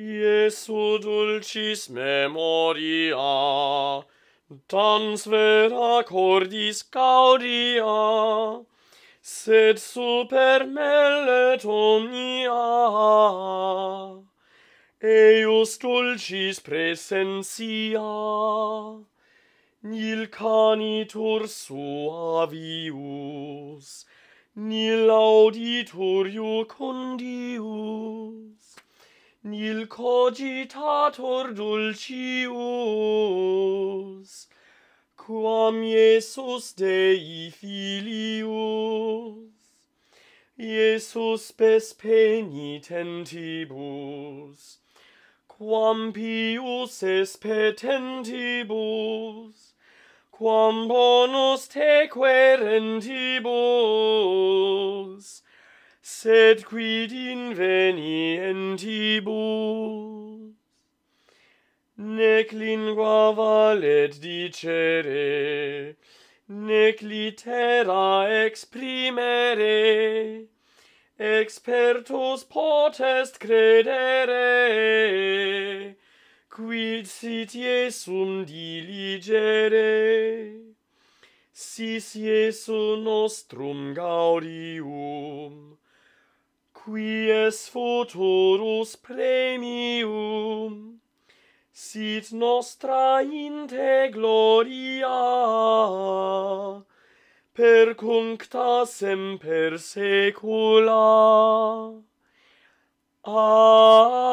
Iesu dulcis memoria, tans vera cordis caudia, sed super mellet omnia. Eius dulcis presencia, nil canitur suavius, nil auditur jucundius, nil cogitator dulcius quam Iesus Dei filius Iesus pes penitentibus quam pius es petentibus quam bonus te querentibus sed quid entibus. Nec lingua valet dicere, nec litera exprimere, expertus potest credere, quid sit Iesum diligere. Sis Iesu nostrum gaudium, qui es futurus premium, sit nostra in te gloria, per cuncta semper secula. Amen.